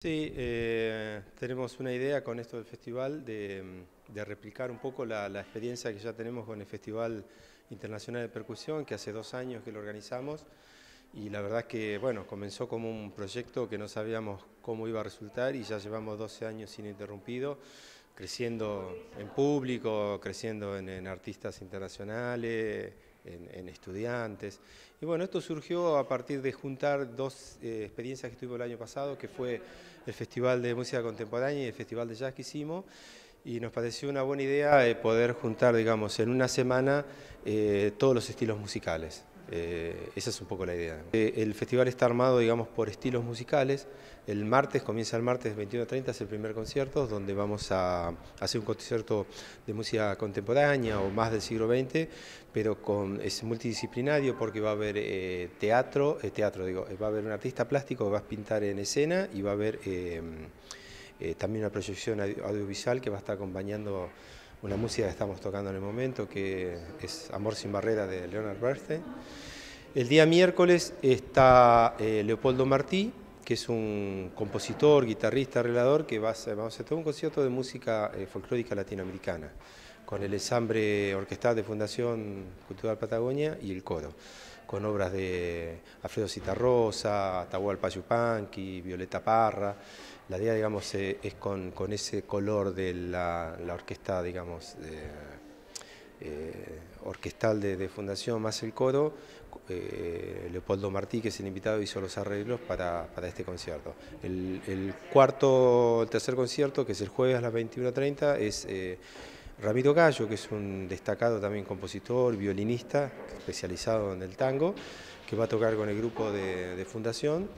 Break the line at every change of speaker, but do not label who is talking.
Sí, eh, tenemos una idea con esto del festival de, replicar un poco la, experiencia que ya tenemos con el Festival Internacional de Percusión, que hace dos años que lo organizamos, y la verdad que, bueno, comenzó como un proyecto que no sabíamos cómo iba a resultar y ya llevamos 12 años ininterrumpido, creciendo en público, creciendo en artistas internacionales, en, estudiantes. Y bueno, esto surgió a partir de juntar dos eh, experiencias que tuvimos el año pasado, que fue el Festival de Música Contemporánea y el Festival de Jazz que hicimos, y nos pareció una buena idea eh, poder juntar, digamos, en una semana eh, todos los estilos musicales. Eh, esa es un poco la idea. Eh, el festival está armado, digamos, por estilos musicales. El martes, comienza el martes 21.30, es el primer concierto, donde vamos a hacer un concierto de música contemporánea o más del siglo XX, pero con, es multidisciplinario porque va a haber eh, teatro, teatro digo, va a haber un artista plástico que va a pintar en escena y va a haber también una proyección audiovisual que va a estar acompañando una música que estamos tocando en el momento, que es Amor sin barrera de Leonard Bernstein. El día miércoles está eh, Leopoldo Martí, que es un compositor, guitarrista, arreglador, que va a hacer, todo un concierto de música eh, folclórica latinoamericana con el ensamble orquestal de Fundación Cultural Patagonia y el coro, con obras de Alfredo Citarrosa, Atahualpa y Violeta Parra. La idea, digamos, eh, es con, ese color de la, la orquesta, digamos, eh, orquestal de, Fundación más el coro, eh, Leopoldo Martí, que es el invitado, hizo los arreglos para, este concierto. el, cuarto, el tercer concierto, que es el jueves a las 21.30, es... Ramiro Gallo, que es un destacado también compositor, violinista, especializado en el tango, que va a tocar con el grupo de, de fundación.